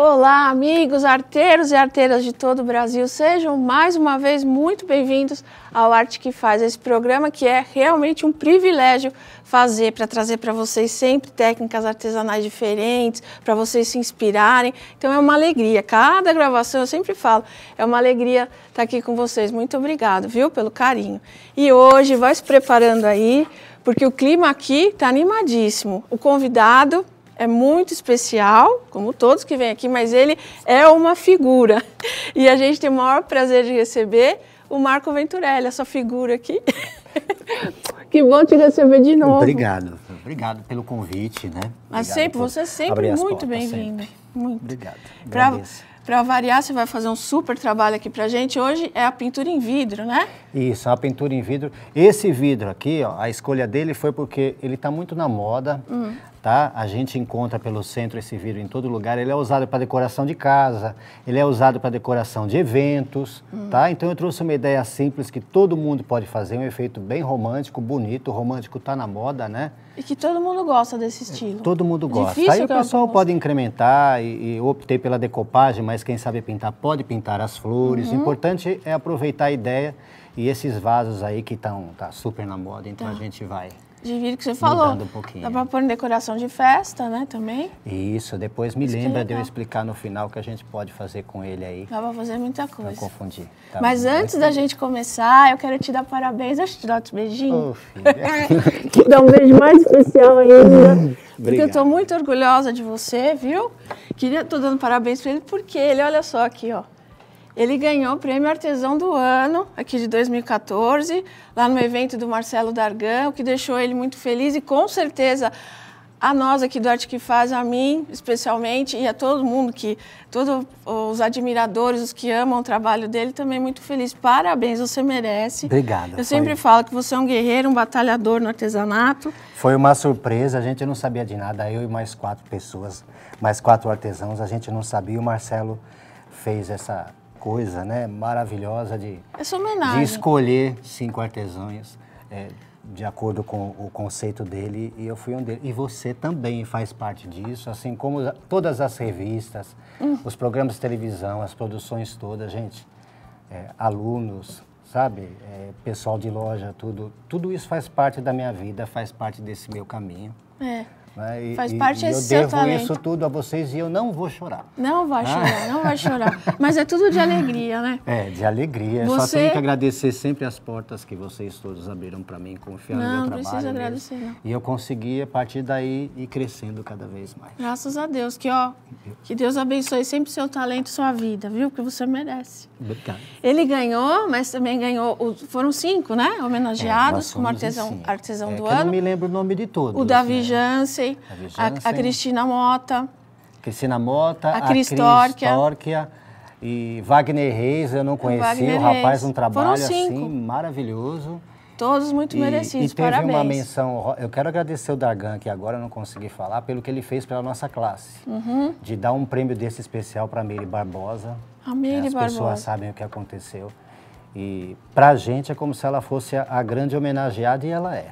Olá, amigos, arteiros e arteiras de todo o Brasil. Sejam mais uma vez muito bem-vindos ao Arte que Faz, esse programa que é realmente um privilégio fazer para trazer para vocês sempre técnicas artesanais diferentes, para vocês se inspirarem. Então é uma alegria. Cada gravação eu sempre falo, é uma alegria estar tá aqui com vocês. Muito obrigado, viu, pelo carinho. E hoje vai se preparando aí, porque o clima aqui está animadíssimo. O convidado é muito especial, como todos que vêm aqui, mas ele é uma figura. E a gente tem o maior prazer de receber o Marco Venturelli, essa figura aqui. que bom te receber de novo. Obrigado. Obrigado pelo convite, né? Obrigado Mas sempre, você é sempre muito bem-vindo. Muito. Obrigado. Para variar, você vai fazer um super trabalho aqui para gente. Hoje é a pintura em vidro, né? Isso, a pintura em vidro. Esse vidro aqui, ó, a escolha dele foi porque ele está muito na moda. Hum tá? A gente encontra pelo centro esse vidro em todo lugar. Ele é usado para decoração de casa, ele é usado para decoração de eventos, hum. tá? Então eu trouxe uma ideia simples que todo mundo pode fazer, um efeito bem romântico, bonito. O romântico está na moda, né? E que todo mundo gosta desse é, estilo. Todo mundo gosta. Difícil Aí o pessoal pode incrementar e, e optei pela decopagem, mas quem sabe pintar pode pintar as flores. Uhum. O importante é aproveitar a ideia e esses vasos aí que estão tá super na moda, então tá. a gente vai de vidro que você falou. Um Dá para pôr em decoração de festa, né, também? Isso, depois me Isso é lembra de eu explicar no final que a gente pode fazer com ele aí. Dá para fazer muita coisa. Não confundir. Tá Mas bom. antes da gente começar, eu quero te dar parabéns. Deixa eu te dar outro beijinho. Oh, um beijo mais especial ainda. Hum, porque eu estou muito orgulhosa de você, viu? Queria, tô dando parabéns para ele porque ele, olha só aqui, ó. Ele ganhou o prêmio Artesão do Ano, aqui de 2014, lá no evento do Marcelo Dargan, o que deixou ele muito feliz e com certeza a nós aqui do Arte que Faz, a mim especialmente e a todo mundo que, todos os admiradores, os que amam o trabalho dele, também muito feliz. Parabéns, você merece. Obrigado. Eu foi... sempre falo que você é um guerreiro, um batalhador no artesanato. Foi uma surpresa, a gente não sabia de nada, eu e mais quatro pessoas, mais quatro artesãos, a gente não sabia. O Marcelo fez essa coisa né, maravilhosa de, é de escolher cinco artesãos é, de acordo com o conceito dele e eu fui um deles. E você também faz parte disso, assim como todas as revistas, hum. os programas de televisão, as produções todas, gente, é, alunos, sabe, é, pessoal de loja, tudo, tudo isso faz parte da minha vida, faz parte desse meu caminho. É. Né? E, Faz parte e, eu devo talento. isso tudo a vocês e eu não vou chorar. Não vai né? chorar, não vai chorar. Mas é tudo de alegria, né? É, de alegria. Você... Só tenho que agradecer sempre as portas que vocês todos abriram para mim, confiando não, no meu trabalho. Não, precisa agradecer, não. E eu consegui, a partir daí, ir crescendo cada vez mais. Graças a Deus. Que, ó, que Deus abençoe sempre seu talento sua vida, viu? Que você merece. Obrigado. Ele ganhou, mas também ganhou... O... Foram cinco, né? É, Homenageados é, como artesão, artesão é, do ano. eu não me lembro o nome de todos. O Davi né? Jansen, a, a, Cristina Mota. Cristina Mota, a, a Cris Tórquia. E Wagner Reis, eu não conheci o, o rapaz um trabalho assim maravilhoso. Todos muito e, merecidos, e teve parabéns. uma menção, eu quero agradecer o Dargan que agora eu não consegui falar, pelo que ele fez pela nossa classe. Uhum. De dar um prêmio desse especial para a Meire Barbosa. A Meire Barbosa. As pessoas sabem o que aconteceu. E para a gente é como se ela fosse a, a grande homenageada e ela é.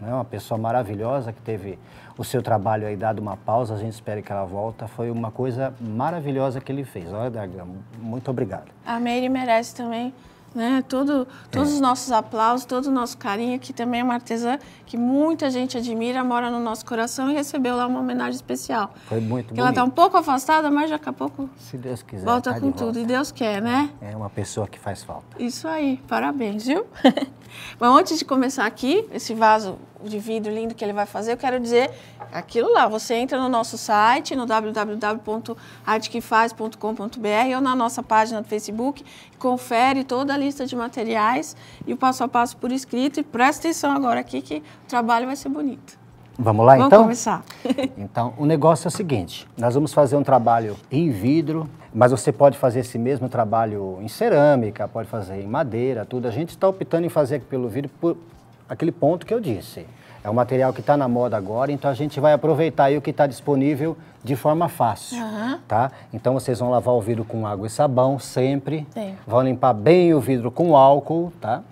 Né? Uma pessoa maravilhosa que teve o seu trabalho aí dado uma pausa, a gente espera que ela volta. Foi uma coisa maravilhosa que ele fez. Olha, Dagan, muito obrigado. A Meire merece também né? Todo, todos é. os nossos aplausos, todo o nosso carinho, que também é uma artesã que muita gente admira, mora no nosso coração e recebeu lá uma homenagem especial. Foi muito tá bonito. Ela está um pouco afastada, mas daqui a pouco. Se Deus quiser. Volta tá com tudo. Volta. E Deus quer, né? É uma pessoa que faz falta. Isso aí, parabéns, viu? Bom, antes de começar aqui, esse vaso de vidro lindo que ele vai fazer, eu quero dizer aquilo lá. Você entra no nosso site, no www.artquefaz.com.br ou na nossa página do Facebook, confere toda a lista de materiais e o passo a passo por escrito. E presta atenção agora aqui que o trabalho vai ser bonito. Vamos lá, vamos então? Vamos começar. então, o negócio é o seguinte, nós vamos fazer um trabalho em vidro, mas você pode fazer esse mesmo trabalho em cerâmica, pode fazer em madeira, tudo. A gente está optando em fazer aqui pelo vidro por aquele ponto que eu disse. É um material que está na moda agora, então a gente vai aproveitar aí o que está disponível de forma fácil, uhum. tá? Então vocês vão lavar o vidro com água e sabão sempre, Sim. vão limpar bem o vidro com álcool, tá?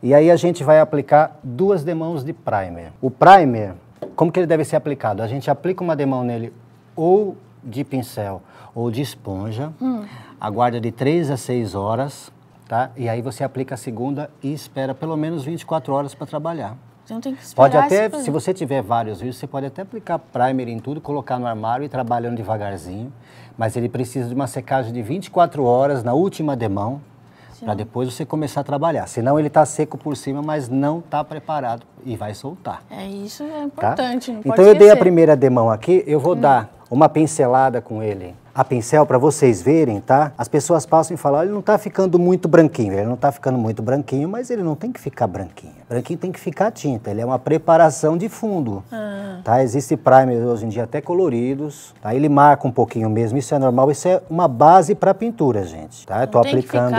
E aí a gente vai aplicar duas demãos de primer. O primer, como que ele deve ser aplicado? A gente aplica uma demão nele ou de pincel ou de esponja, hum. aguarda de 3 a 6 horas, tá? E aí você aplica a segunda e espera pelo menos 24 horas para trabalhar. Então tem que esperar. Pode até, se você tiver vários rios, você pode até aplicar primer em tudo, colocar no armário e ir trabalhando devagarzinho. Mas ele precisa de uma secagem de 24 horas na última demão, para depois você começar a trabalhar. Senão ele está seco por cima, mas não está preparado e vai soltar. É isso, é tá? importante. Tá? então esquecer. eu dei a primeira demão aqui, eu vou hum. dar uma pincelada com ele a pincel para vocês verem, tá? As pessoas passam e falam, ele não tá ficando muito branquinho. Ele não tá ficando muito branquinho, mas ele não tem que ficar branquinho. Branquinho tem que ficar tinta, ele é uma preparação de fundo, ah. tá? Existem primers hoje em dia até coloridos, tá? Ele marca um pouquinho mesmo, isso é normal, isso é uma base para pintura, gente, tá? Eu tô aplicando...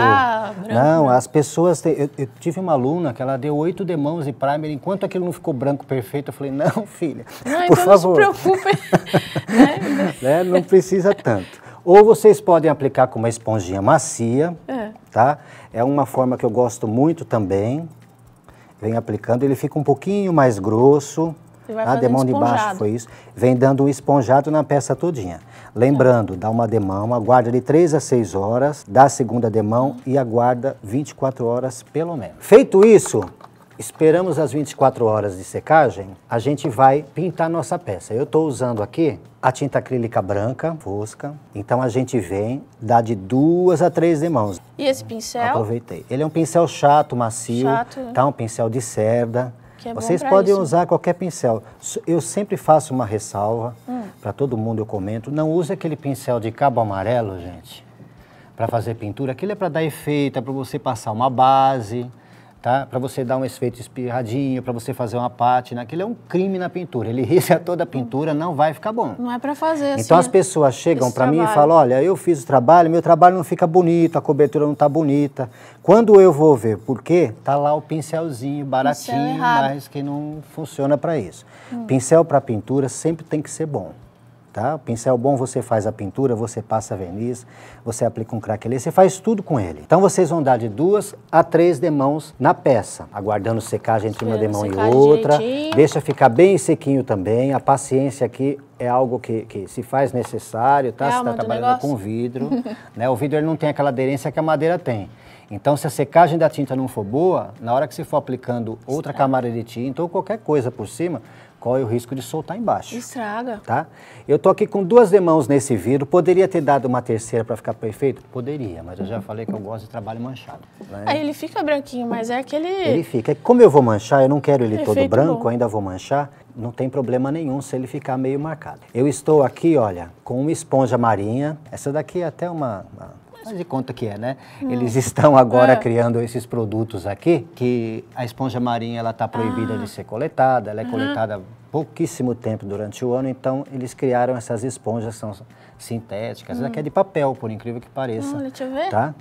não, né? as pessoas... Te... Eu, eu, tive uma aluna que ela deu oito demãos de primer, enquanto aquilo não ficou branco perfeito, eu falei, não, filha, por então favor. não se preocupe. Né? Né? Não precisa tanto. Ou vocês podem aplicar com uma esponjinha macia, é. tá? É uma forma que eu gosto muito também. Vem aplicando, ele fica um pouquinho mais grosso. A ah, demão de baixo foi isso. Vem dando um esponjado na peça todinha. Lembrando, dá uma demão, aguarda de 3 a 6 horas, dá a segunda demão e aguarda 24 horas pelo menos. Feito isso, Esperamos as 24 horas de secagem, a gente vai pintar nossa peça. Eu estou usando aqui a tinta acrílica branca, fosca. Então a gente vem, dá de duas a três demãos. E esse pincel? Aproveitei. Ele é um pincel chato, macio, chato, tá? Um pincel de cerda. Que É Vocês podem isso. usar qualquer pincel. Eu sempre faço uma ressalva, hum. para todo mundo eu comento. Não use aquele pincel de cabo amarelo, gente, para fazer pintura. Aquilo é para dar efeito, é para você passar uma base tá? Para você dar um efeito espirradinho, para você fazer uma pátina, né? aquilo é um crime na pintura. Ele risca toda a pintura, não vai ficar bom. Não é para fazer assim. Então as pessoas chegam para mim e falam: "Olha, eu fiz o trabalho, meu trabalho não fica bonito, a cobertura não tá bonita". Quando eu vou ver por quê? Tá lá o pincelzinho baratinho, Pincel mas que não funciona para isso. Hum. Pincel para pintura sempre tem que ser bom. Tá? O pincel bom você faz a pintura, você passa verniz, você aplica um craquelê, você faz tudo com ele. Então vocês vão dar de duas a três demãos na peça, aguardando secagem entre uma demão e outra. Direitinho. Deixa ficar bem sequinho também. A paciência aqui é algo que, que se faz necessário, tá? É você está trabalhando com vidro. né? O vidro ele não tem aquela aderência que a madeira tem. Então, se a secagem da tinta não for boa, na hora que você for aplicando outra camada de tinta ou qualquer coisa por cima, corre é o risco de soltar embaixo. Estraga. Tá? Eu tô aqui com duas demãos nesse vidro. Poderia ter dado uma terceira para ficar perfeito? Poderia, mas eu já uhum. falei que eu gosto de trabalho manchado. Né? Aí ele fica branquinho, mas é aquele... Ele fica. É como eu vou manchar, eu não quero ele todo branco, bom. ainda vou manchar. Não tem problema nenhum se ele ficar meio marcado. Eu estou aqui, olha, com uma esponja marinha. Essa daqui é até uma, uma Faz de conta que é, né? Hum. Eles estão agora é. criando esses produtos aqui, que a esponja marinha ela está proibida ah. de ser coletada, ela é uhum. coletada pouquíssimo tempo durante o ano, então eles criaram essas esponjas são sintéticas, hum. aqui é hum. de papel, por incrível que pareça. Hum, deixa eu ver. Tá?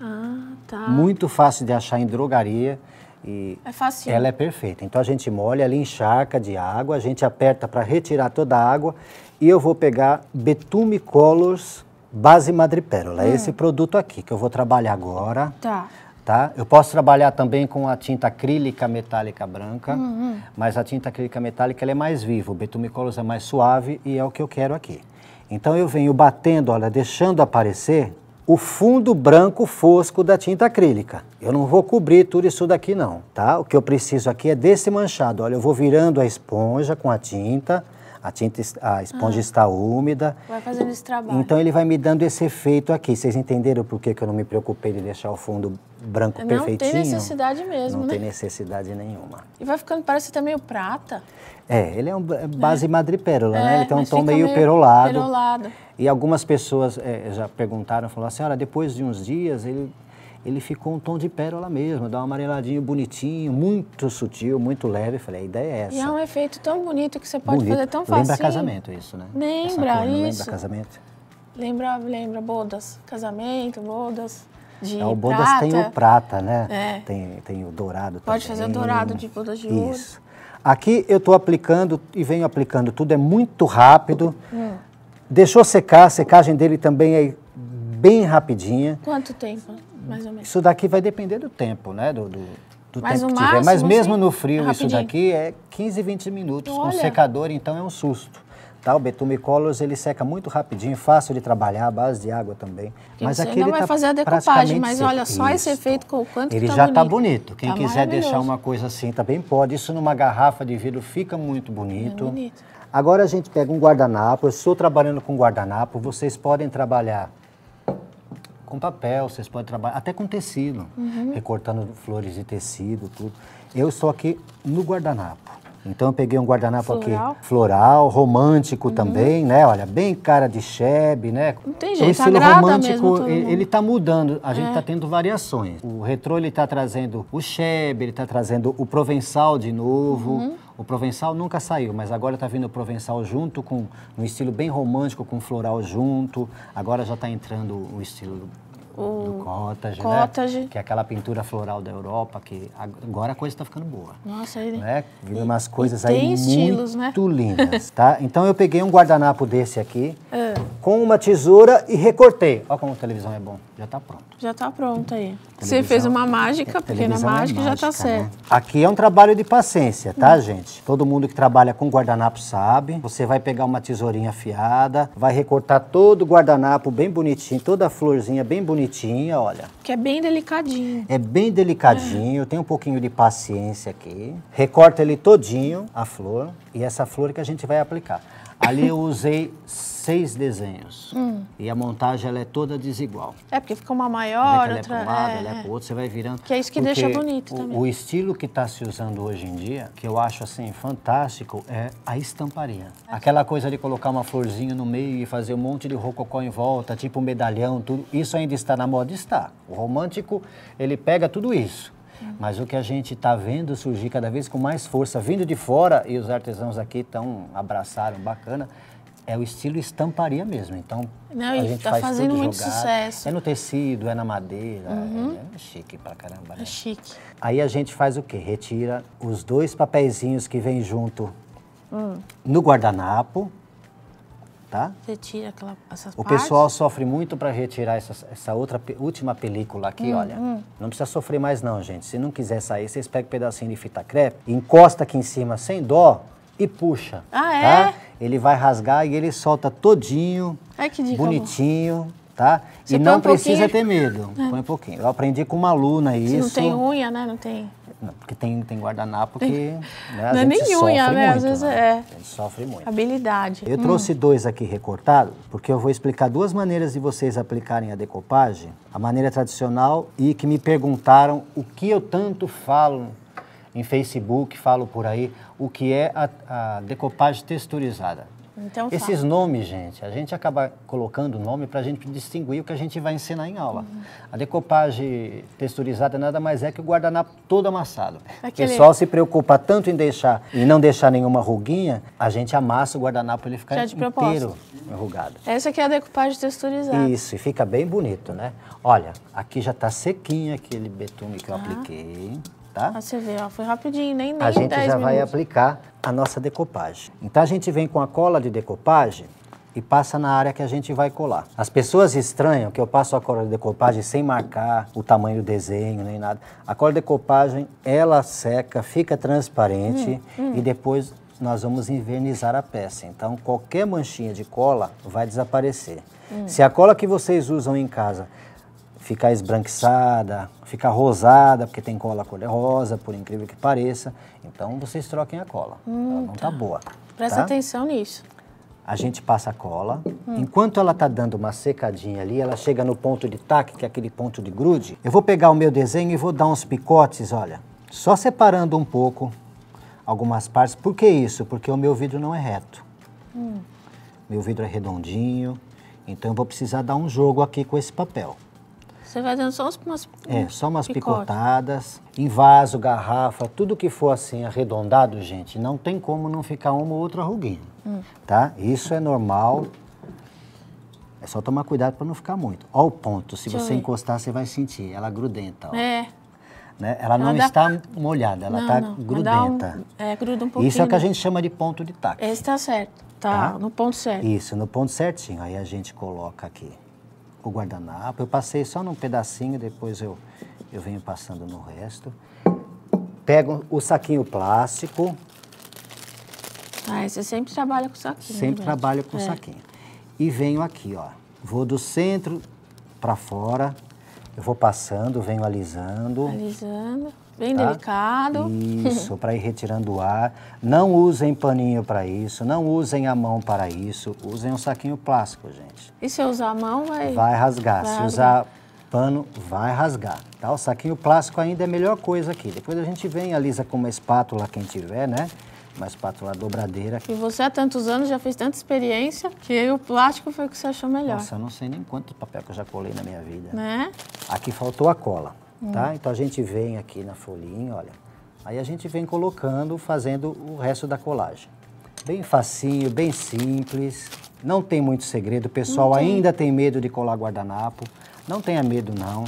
Ah, tá. Muito fácil de achar em drogaria. E é fácil. Ela é perfeita. Então a gente molha, ela encharca de água, a gente aperta para retirar toda a água. E eu vou pegar Betume Colors Base Madrepérola, hum. é ah. esse produto aqui que eu vou trabalhar agora. Tá. Tá? Eu posso trabalhar também com a tinta acrílica metálica branca, uhum. uhum. mas a tinta acrílica metálica ela é mais viva, o betumicolose é mais suave e é o que eu quero aqui. Então eu venho batendo, olha, deixando aparecer o fundo branco fosco da tinta acrílica. Eu não vou cobrir tudo isso daqui não, tá? O que eu preciso aqui é desse manchado. Olha, eu vou virando a esponja com a tinta, a tinta, a esponja ah, está úmida. Vai fazendo esse trabalho. Então ele vai me dando esse efeito aqui. Vocês entenderam por que, que eu não me preocupei de deixar o fundo branco não perfeitinho? Não tem necessidade mesmo, Não né? tem necessidade nenhuma. E vai ficando, parece até meio prata. É, ele é um é base é. madrepérola, né? é, Ele Então um tom meio, meio perolado. perolado. E algumas pessoas é, já perguntaram, falaram, assim, olha depois de uns dias ele ele ficou um tom de pérola mesmo, dá um amareladinho bonitinho, muito sutil, muito leve. falei, a ideia é essa. E é um efeito tão bonito que você pode bonito. fazer tão fácil. Lembra casamento isso, né? Lembra cor, isso. Lembra casamento? Lembra, lembra bodas, casamento, bodas. De é, o bodas prata. tem o prata, né? É. Tem, tem o dourado Pode também. fazer o dourado de bodas de ouro. Isso. Aqui eu estou aplicando e venho aplicando tudo, é muito rápido. Hum. Deixou secar, a secagem dele também é bem rapidinha. Quanto tempo, mais ou menos? Isso daqui vai depender do tempo, né? Do, do, do Mas tempo que tiver. Mas mesmo no frio, rapidinho. isso daqui é 15, 20 minutos. Olha. Com secador, então é um susto. Tá? O betumicolors, ele seca muito rapidinho, fácil de trabalhar, base de água também. mas aqui não vai tá fazer a decupagem, mas olha seco. só esse efeito com o quanto Ele tá já está bonito. bonito. Quem tá quiser deixar uma coisa assim também pode. Isso numa garrafa de vidro fica muito bonito. É bonito. Agora a gente pega um guardanapo, eu estou trabalhando com guardanapo, vocês podem trabalhar com papel, vocês podem trabalhar, até com tecido, uhum. recortando flores de tecido, tudo. Eu estou aqui no guardanapo. Então eu peguei um guardanapo floral. aqui floral, romântico uhum. também, né? Olha, bem cara de chebe, né? Não tem jeito, o estilo romântico, ele está mudando, a gente está é. tendo variações. O retrô ele tá trazendo o chebe, ele está trazendo o provençal de novo. Uhum. O Provençal nunca saiu, mas agora está vindo o Provençal junto com um estilo bem romântico, com floral junto. Agora já está entrando o estilo o do cottage, cottage. Né? que é aquela pintura floral da Europa, que agora a coisa está ficando boa. Nossa, ele... Né? Vindo umas coisas aí muito estilos, né? lindas, tá? Então eu peguei um guardanapo desse aqui, é. com uma tesoura e recortei. Olha como a televisão é bom, já está pronto. Já está pronto aí. Televisão, Você fez uma mágica, é, pequena mágica, é mágica, já está né? certo. Né? Aqui é um trabalho de paciência, tá, hum. gente? Todo mundo que trabalha com guardanapo sabe. Você vai pegar uma tesourinha afiada, vai recortar todo o guardanapo bem bonitinho, toda a florzinha bem bonitinha, bonitinha, olha. Que é bem delicadinho. É bem delicadinho, é. tem um pouquinho de paciência aqui. Recorta ele todinho, a flor, e essa flor que a gente vai aplicar. Ali eu usei seis desenhos. Hum. E a montagem ela é toda desigual. É, porque fica uma maior, é ela outra... Ela é para um lado, é, ela é, é. para o outro, você vai virando. Que é isso que porque deixa bonito o, também. O estilo que está se usando hoje em dia, que eu acho assim fantástico, é a estamparia. É. Aquela coisa de colocar uma florzinha no meio e fazer um monte de rococó em volta, tipo um medalhão, tudo. Isso ainda está na moda? Está. O romântico, ele pega tudo isso. Mas o que a gente está vendo surgir cada vez com mais força, vindo de fora, e os artesãos aqui tão abraçaram, bacana, é o estilo estamparia mesmo. Então, não, a gente tá faz fazendo tudo muito jogado. sucesso. É no tecido, é na madeira, uhum. é, é, chique pra caramba. Né? É chique. Aí a gente faz o quê? Retira os dois papeizinhos que vem junto hum. no guardanapo, tá? Retira aquela, essas O partes. pessoal sofre muito para retirar essa, essa outra última película aqui, hum, olha. Hum. Não precisa sofrer mais não, gente. Se não quiser sair, vocês pegam um pedacinho de fita crepe, encosta aqui em cima sem dó e puxa. Ah, tá? é? Ele vai rasgar e ele solta todinho. Ai, que dica. Bonitinho tá? e não um precisa ter medo. É. Põe um pouquinho. Eu aprendi com uma aluna isso. Se não tem unha, né? Não tem. porque tem, tem guardanapo que. Né, não é nem unha, né? Muito, Às vezes né? é. A gente sofre muito. Habilidade. Eu hum. trouxe dois aqui recortados, porque eu vou explicar duas maneiras de vocês aplicarem a decopagem. A maneira tradicional e que me perguntaram o que eu tanto falo em Facebook, falo por aí, o que é a, a decopagem texturizada. Então, Esses fala. nomes, gente, a gente acaba colocando o nome para a gente distinguir o que a gente vai ensinar em aula. Uhum. A decopagem texturizada nada mais é que o guardanapo todo amassado. Aquele... O pessoal se preocupa tanto em deixar e não deixar nenhuma ruguinha, a gente amassa o guardanapo para ele ficar inteiro enrugado. Essa aqui é a decopagem texturizada. Isso, e fica bem bonito, né? Olha, aqui já está sequinho aquele betume que eu ah. apliquei tá? Ah, você vê, ó, foi rapidinho, nem, nem A gente já minutos. vai aplicar a nossa decopagem. Então a gente vem com a cola de decopagem e passa na área que a gente vai colar. As pessoas estranham que eu passo a cola de decopagem sem marcar o tamanho do desenho nem nada. A cola de decopagem, ela seca, fica transparente hum, hum. e depois nós vamos invernizar a peça. Então, qualquer manchinha de cola vai desaparecer. Hum. Se a cola que vocês usam em casa ficar esbranquiçada, ficar rosada, porque tem cola cor-de-rosa, por incrível que pareça. Então, vocês troquem a cola. Hum, ela não tá, tá boa. Presta tá? atenção nisso. A gente passa a cola. Hum. Enquanto ela tá dando uma secadinha ali, ela chega no ponto de taque, que é aquele ponto de grude. Eu vou pegar o meu desenho e vou dar uns picotes, olha. Só separando um pouco algumas partes. Por que isso? Porque o meu vidro não é reto. Hum. Meu vidro é redondinho. Então eu vou precisar dar um jogo aqui com esse papel. Você vai dando só umas É, só umas picotadas, em vaso, garrafa, tudo que for assim arredondado, gente, não tem como não ficar uma ou outra ruguinha, hum. tá? Isso é normal. É só tomar cuidado para não ficar muito. Olha o ponto, se Deixa você encostar, você vai sentir, ela grudenta, ó. É. Né? Ela, ela não dá... está molhada, ela está grudenta. Um... É, gruda um pouquinho. Isso é o que a gente chama de ponto de taque. Esse está certo, tá, tá? No ponto certo. Isso, no ponto certinho. Aí a gente coloca aqui o guardanapo. Eu passei só num pedacinho, depois eu, eu venho passando no resto. Pego o saquinho plástico. Ah, você sempre trabalha com saquinho. Né, sempre né, trabalho com é. saquinho. E venho aqui, ó. Vou do centro para fora. Eu vou passando, venho alisando. Alisando. Bem tá? delicado. Isso, para ir retirando o ar. Não usem paninho para isso, não usem a mão para isso. Usem um saquinho plástico, gente. E se eu usar a mão, vai... Vai rasgar. Vai se usar pano, vai rasgar. Tá? O saquinho plástico ainda é a melhor coisa aqui. Depois a gente vem alisa com uma espátula, quem tiver, né? Uma espátula dobradeira. E você há tantos anos já fez tanta experiência que o plástico foi o que você achou melhor. Nossa, eu não sei nem quanto papel que eu já colei na minha vida. Né? Aqui faltou a cola. Hum. Tá? Então a gente vem aqui na folhinha, olha. Aí a gente vem colocando, fazendo o resto da colagem. Bem facinho, bem simples, não tem muito segredo. O pessoal tem. ainda tem medo de colar guardanapo. Não tenha medo, não.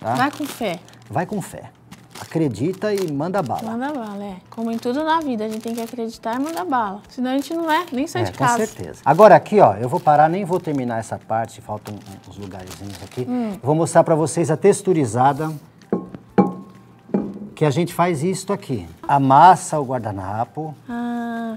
Tá? Vai com fé. Vai com fé acredita e manda bala. Manda bala, é. Como em tudo na vida, a gente tem que acreditar e mandar bala. Senão a gente não é, nem sai é, de com casa. Com certeza. Agora aqui, ó, eu vou parar, nem vou terminar essa parte, faltam uns lugarzinhos aqui. Hum. Vou mostrar para vocês a texturizada que a gente faz isto aqui. Amassa o guardanapo, ah.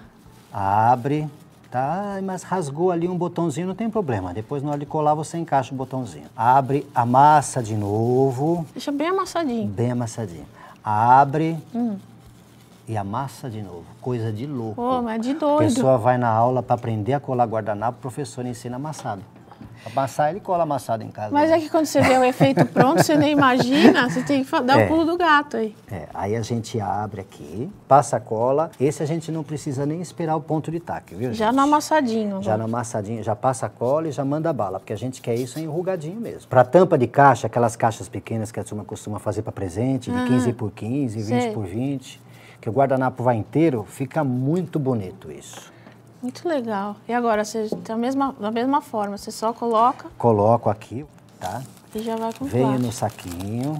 abre, tá? Mas rasgou ali um botãozinho, não tem problema. Depois, na hora de colar, você encaixa o botãozinho. Abre, amassa de novo. Deixa bem amassadinho. Bem amassadinho. Abre. Hum. E amassa de novo. Coisa de louco. Pô, mas é de doido. A pessoa vai na aula para aprender a colar guardanapo, o professor ensina amassado. Amassar, ele cola amassado em casa. Mas é né? é que quando você vê o efeito pronto, você nem imagina, você tem que dar o é, pulo do gato aí. É, aí a gente abre aqui, passa a cola. Esse a gente não precisa nem esperar o ponto de taque, viu? Gente? Já no amassadinho. Já no amassadinho, já passa a cola e já manda bala, porque a gente quer isso enrugadinho mesmo. Para tampa de caixa, aquelas caixas pequenas que a turma costuma fazer para presente, de ah, 15 por 15, 20 Sei. por 20, que o guardanapo vai inteiro, fica muito bonito isso. Muito legal. E agora, você tem a mesma, da mesma forma, você só coloca... Coloco aqui, tá? E já vai com Venho plástico. no saquinho.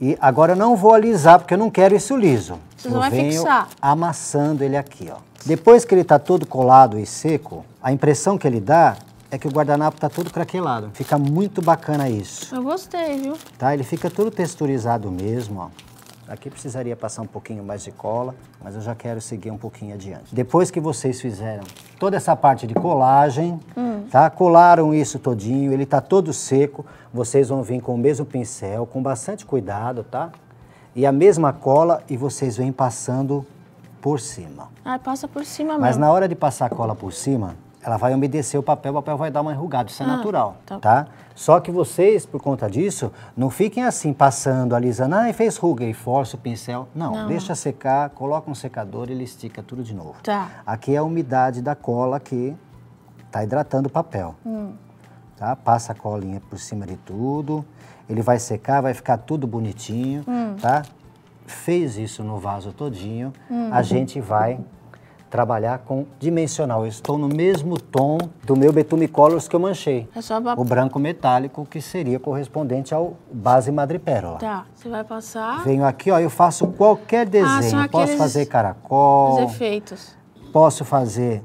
E agora eu não vou alisar, porque eu não quero isso liso. Você vão vai venho fixar. amassando ele aqui, ó. Depois que ele tá todo colado e seco, a impressão que ele dá é que o guardanapo tá todo craquelado. Fica muito bacana isso. Eu gostei, viu? Tá, ele fica todo texturizado mesmo, ó. Aqui precisaria passar um pouquinho mais de cola, mas eu já quero seguir um pouquinho adiante. Depois que vocês fizeram toda essa parte de colagem, hum. tá? Colaram isso todinho, ele tá todo seco. Vocês vão vir com o mesmo pincel, com bastante cuidado, tá? E a mesma cola e vocês vêm passando por cima. Ah, passa por cima mesmo. Mas na hora de passar a cola por cima, ela vai umedecer o papel, o papel vai dar uma enrugada, isso é ah, natural, tá. tá. Só que vocês, por conta disso, não fiquem assim, passando, alisando, ah, fez ruga e força o pincel. Não, não, deixa secar, coloca um secador e ele estica tudo de novo. Tá. Aqui é a umidade da cola que está hidratando o papel. Hum. Tá? Passa a colinha por cima de tudo, ele vai secar, vai ficar tudo bonitinho, hum. tá? Fez isso no vaso todinho, hum. a gente vai trabalhar com dimensional. Eu estou no mesmo tom do meu betume colors que eu manchei. É só pra... O branco metálico, que seria correspondente ao base madrepérola. Tá, você vai passar... Venho aqui, ó, eu faço qualquer ah, desenho. Ah, aqueles... Posso fazer caracol... Os efeitos. Posso fazer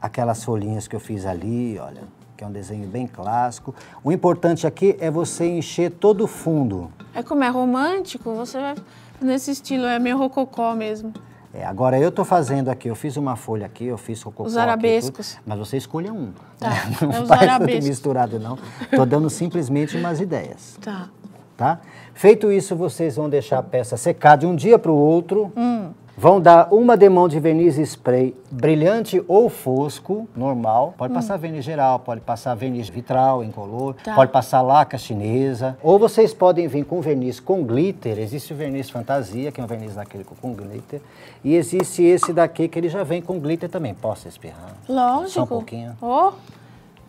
aquelas folhinhas que eu fiz ali, olha, que é um desenho bem clássico. O importante aqui é você encher todo o fundo. É como é romântico, você vai... Nesse estilo, é meio rococó mesmo. É, agora eu estou fazendo aqui, eu fiz uma folha aqui, eu fiz cocô. Os arabescos. Aqui, mas você escolha um. Tá. Né? Não é faz misturado, não. Estou dando simplesmente umas ideias. Tá. tá. Feito isso, vocês vão deixar a peça secar de um dia para o outro. Hum Vão dar uma demão de verniz spray brilhante ou fosco, normal. Pode hum. passar verniz geral, pode passar verniz vitral, incolor, tá. pode passar laca chinesa. Ou vocês podem vir com verniz com glitter. Existe o verniz fantasia, que é um verniz daquele com glitter. E existe esse daqui, que ele já vem com glitter também. Posso espirrar? Lógico. Só um pouquinho. Oh,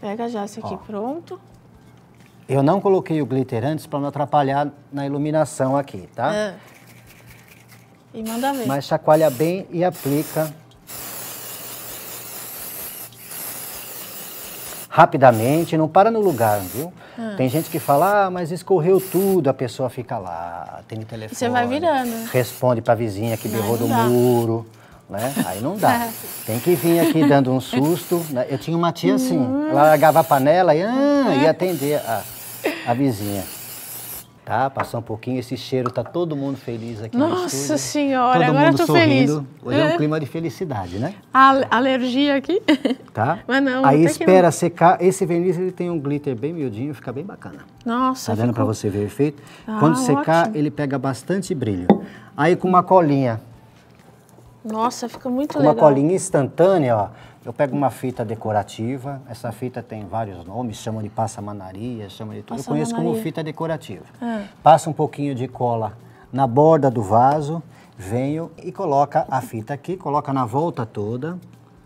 pega já esse aqui, pronto. Eu não coloquei o glitter antes para não atrapalhar na iluminação aqui, tá? É. E manda ver. Mas chacoalha bem e aplica rapidamente, não para no lugar, viu? Ah. Tem gente que fala, ah, mas escorreu tudo, a pessoa fica lá, tem telefone. você vai virando. Responde para a vizinha que berrou do muro. Né? Aí não dá. É. Tem que vir aqui dando um susto. Né? Eu tinha uma tia assim, ela hum. largava a panela e ah, ia é. atender a, a vizinha tá? Passar um pouquinho, esse cheiro, tá todo mundo feliz aqui Nossa senhora, todo agora mundo eu tô sorrindo. feliz. Hoje é. é. um clima de felicidade, né? A alergia aqui. Tá? Mas não, Aí espera secar, esse verniz ele tem um glitter bem miudinho, fica bem bacana. Nossa, Tá vendo ficou... para você ver o efeito? Ah, Quando secar, ótimo. ele pega bastante brilho. Aí com uma colinha. Nossa, fica muito com legal. Uma colinha instantânea, ó. Eu pego uma fita decorativa, essa fita tem vários nomes, chamam de passamanaria, Chama de tudo. eu conheço como fita decorativa. Ah. Passa um pouquinho de cola na borda do vaso, venho e coloca a fita aqui, coloca na volta toda.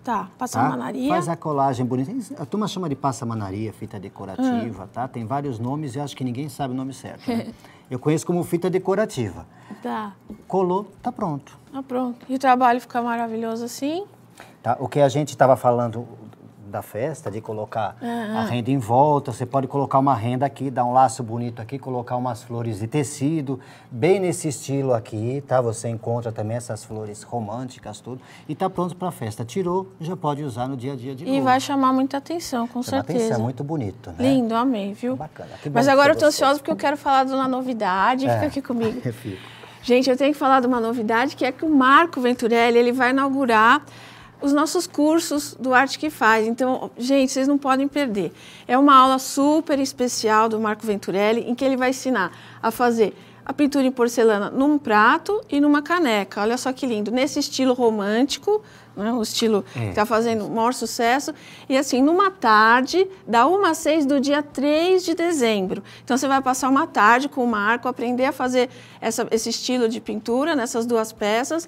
Tá, passamanaria. Tá? Faz a colagem bonita. A turma chama de passamanaria, fita decorativa, ah. tá? Tem vários nomes e acho que ninguém sabe o nome certo. Né? eu conheço como fita decorativa. Tá. Colou, tá pronto. Tá pronto. E o trabalho fica maravilhoso assim? Tá? O que a gente estava falando da festa, de colocar uhum. a renda em volta, você pode colocar uma renda aqui, dar um laço bonito aqui, colocar umas flores de tecido, bem nesse estilo aqui, tá? Você encontra também essas flores românticas, tudo, e tá pronto para a festa. Tirou, já pode usar no dia a dia de novo. E vai chamar muita atenção, com Chama certeza. Atenção, é muito bonito, né? Lindo, amei, viu? Bacana. Mas agora eu tô ansiosa porque eu quero falar de uma novidade, é. fica aqui comigo. Gente, eu tenho que falar de uma novidade que é que o Marco Venturelli, ele vai inaugurar os nossos cursos do Arte que Faz. Então, gente, vocês não podem perder. É uma aula super especial do Marco Venturelli, em que ele vai ensinar a fazer a pintura em porcelana num prato e numa caneca. Olha só que lindo. Nesse estilo romântico, né, o estilo é. que está hum. fazendo o maior sucesso. E assim, numa tarde, da 1 às 6 do dia 3 de dezembro. Então, você vai passar uma tarde com o Marco, aprender a fazer essa, esse estilo de pintura nessas duas peças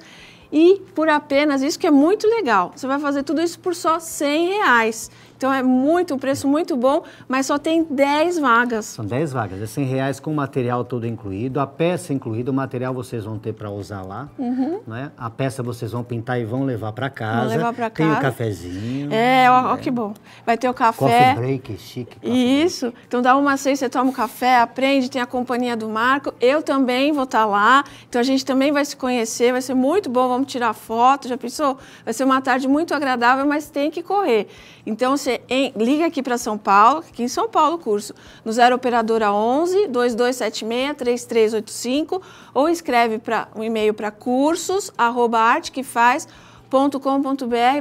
e por apenas, isso que é muito legal, você vai fazer tudo isso por só 100 reais. Então é muito, um preço muito bom, mas só tem 10 vagas. São 10 vagas, é 100 reais com o material todo incluído, a peça incluída, o material vocês vão ter para usar lá, uhum. né? A peça vocês vão pintar e vão levar para casa. Vão levar para casa. Tem o cafezinho. É, ó, ó, né? que bom. Vai ter o café. Coffee break, chique. Coffee Isso. Break. Então dá uma seis, você toma o um café, aprende, tem a companhia do Marco. Eu também vou estar tá lá, então a gente também vai se conhecer, vai ser muito bom, vamos tirar foto, já pensou? Vai ser uma tarde muito agradável, mas tem que correr. Então, se assim, você em, liga aqui para São Paulo, aqui em São Paulo o curso, no 0 operadora 11 2276 3385 ou escreve para um e-mail para cursos arroba arte que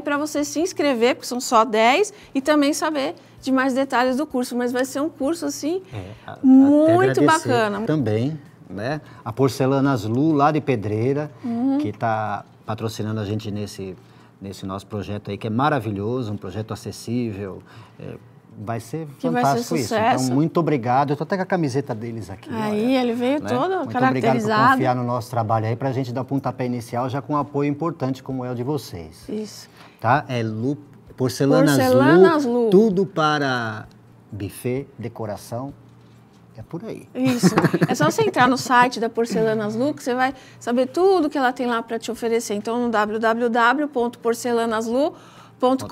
para você se inscrever, porque são só 10, e também saber de mais detalhes do curso. Mas vai ser um curso, assim, é, a, muito bacana. Também, né? A Porcelanas Lu, lá de Pedreira, uhum. que está patrocinando a gente nesse nesse nosso projeto aí, que é maravilhoso, um projeto acessível. É, vai ser que fantástico vai ser isso. Então, muito obrigado. Eu estou até com a camiseta deles aqui. Aí, olha, ele veio né? todo muito caracterizado. obrigado por confiar no nosso trabalho aí, para a gente dar o pontapé inicial já com um apoio importante como é o de vocês. Isso. Tá? É Lu... Porcelanas, Porcelanas Lu, Lu. Tudo para buffet, decoração é por aí. Isso. É só você entrar no site da Porcelanas Lu você vai saber tudo que ela tem lá para te oferecer. Então, no www.porcelanaslu.com.br.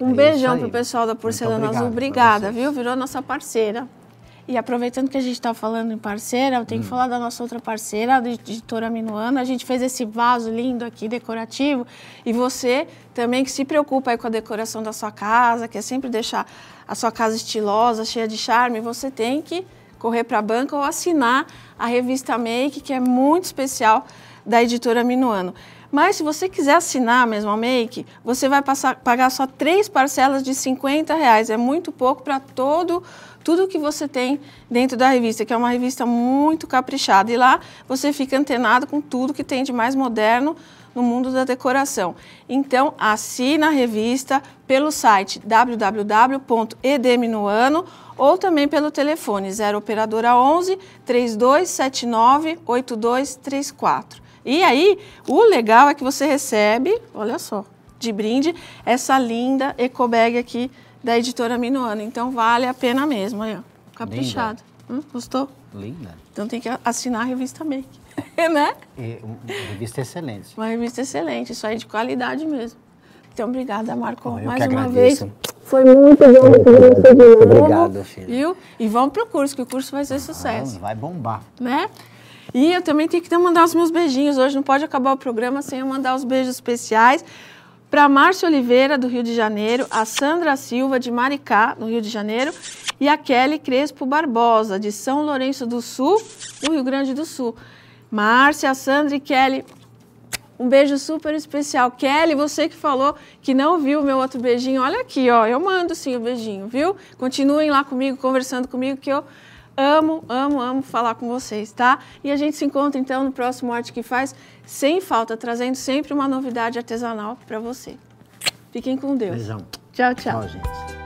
Um é beijão pro pessoal da Porcelanas Lu. Obrigada, viu? Virou nossa parceira. E aproveitando que a gente está falando em parceira, eu tenho hum. que falar da nossa outra parceira, a editora Minuano. A gente fez esse vaso lindo aqui, decorativo. E você também que se preocupa aí com a decoração da sua casa, quer sempre deixar a sua casa estilosa, cheia de charme, você tem que correr para a banca ou assinar a revista Make, que é muito especial da editora Minuano. Mas se você quiser assinar mesmo a Make, você vai passar, pagar só três parcelas de 50 reais. É muito pouco para todo tudo que você tem dentro da revista, que é uma revista muito caprichada. E lá você fica antenado com tudo que tem de mais moderno no mundo da decoração. Então, assina a revista pelo site www.edminuano ou também pelo telefone 0 operadora 11 3279 8234. E aí, o legal é que você recebe, olha só, de brinde, essa linda eco bag aqui da editora Minuano. Então vale a pena mesmo, aí, ó. Caprichado. Hum, gostou? Linda. Então tem que assinar a revista Make. né? E, uma revista excelente. Uma revista excelente, isso aí é de qualidade mesmo. Então, obrigada, Marco. Bom, Mais uma vez. Foi muito bom ter de novo. Obrigado, filho. Viu? E vamos pro curso, que o curso vai ser sucesso. Ah, vai bombar. Né? E eu também tenho que mandar os meus beijinhos. Hoje não pode acabar o programa sem eu mandar os beijos especiais para Márcia Oliveira, do Rio de Janeiro, a Sandra Silva, de Maricá, no Rio de Janeiro, e a Kelly Crespo Barbosa, de São Lourenço do Sul, no Rio Grande do Sul. Márcia, Sandra e Kelly, um beijo super especial. Kelly, você que falou que não viu o meu outro beijinho, olha aqui, ó, eu mando sim o beijinho, viu? Continuem lá comigo, conversando comigo, que eu Amo, amo, amo falar com vocês, tá? E a gente se encontra então no próximo Arte que Faz, sem falta, trazendo sempre uma novidade artesanal para você. Fiquem com Deus. Beijão. Tchau, tchau. Tchau, gente.